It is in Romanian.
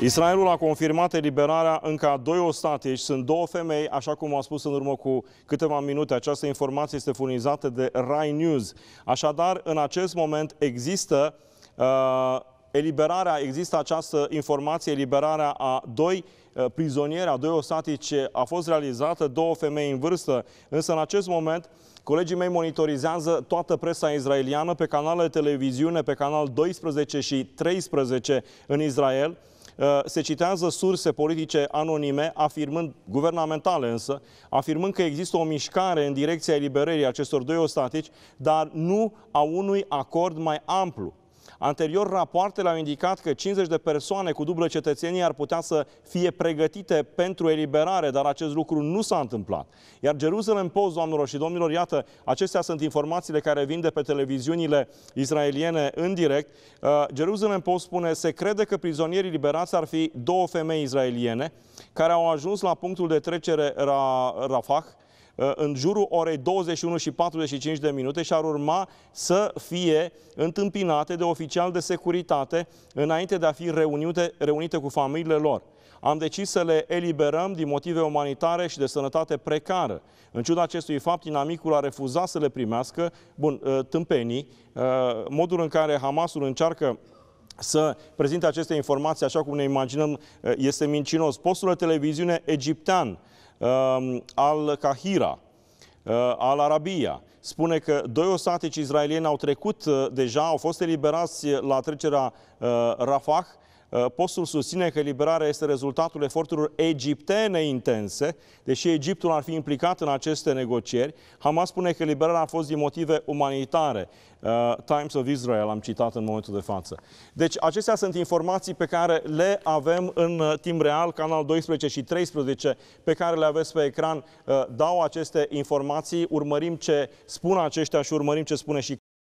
Israelul a confirmat eliberarea încă a doi ostatici. Sunt două femei, așa cum am spus în urmă cu câteva minute. Această informație este furnizată de Rai News. Așadar, în acest moment există uh, eliberarea, există această informație, eliberarea a doi uh, prizonieri, a doi ce a fost realizată, două femei în vârstă. Însă, în acest moment, Colegii mei monitorizează toată presa israeliană pe canalele televiziune, pe canal 12 și 13 în Israel. Uh, se citează surse politice anonime, afirmând, guvernamentale însă, afirmând că există o mișcare în direcția eliberării acestor doi ostatici, dar nu a unui acord mai amplu. Anterior, rapoartele au indicat că 50 de persoane cu dublă cetățenie ar putea să fie pregătite pentru eliberare, dar acest lucru nu s-a întâmplat. Iar Jerusalem Post, doamnelor și domnilor, iată, acestea sunt informațiile care vin de pe televiziunile israeliene în direct. Uh, Jerusalem Post spune, se crede că prizonierii liberați ar fi două femei israeliene care au ajuns la punctul de trecere Ra Rafah, Uh, în jurul orei 21 și 45 de minute și ar urma să fie întâmpinate de oficial de securitate înainte de a fi reunite, reunite cu familiile lor. Am decis să le eliberăm din motive umanitare și de sănătate precară. În ciuda acestui fapt, inamicul a refuzat să le primească. Bun, uh, tâmpenii, uh, modul în care Hamasul încearcă să prezinte aceste informații, așa cum ne imaginăm, este mincinos. Postul de televiziune egiptean Um, al Kahira, uh, al Arabia. Spune că doi ostatici izraelieni au trecut uh, deja, au fost eliberați la trecerea uh, Rafah Uh, postul susține că liberarea este rezultatul eforturilor egiptene intense, deși Egiptul ar fi implicat în aceste negocieri. Hamas spune că liberarea a fost din motive umanitare. Uh, Times of Israel am citat în momentul de față. Deci acestea sunt informații pe care le avem în uh, timp real, canal 12 și 13 pe care le aveți pe ecran dau aceste informații, urmărim ce spun aceștia și urmărim ce spune și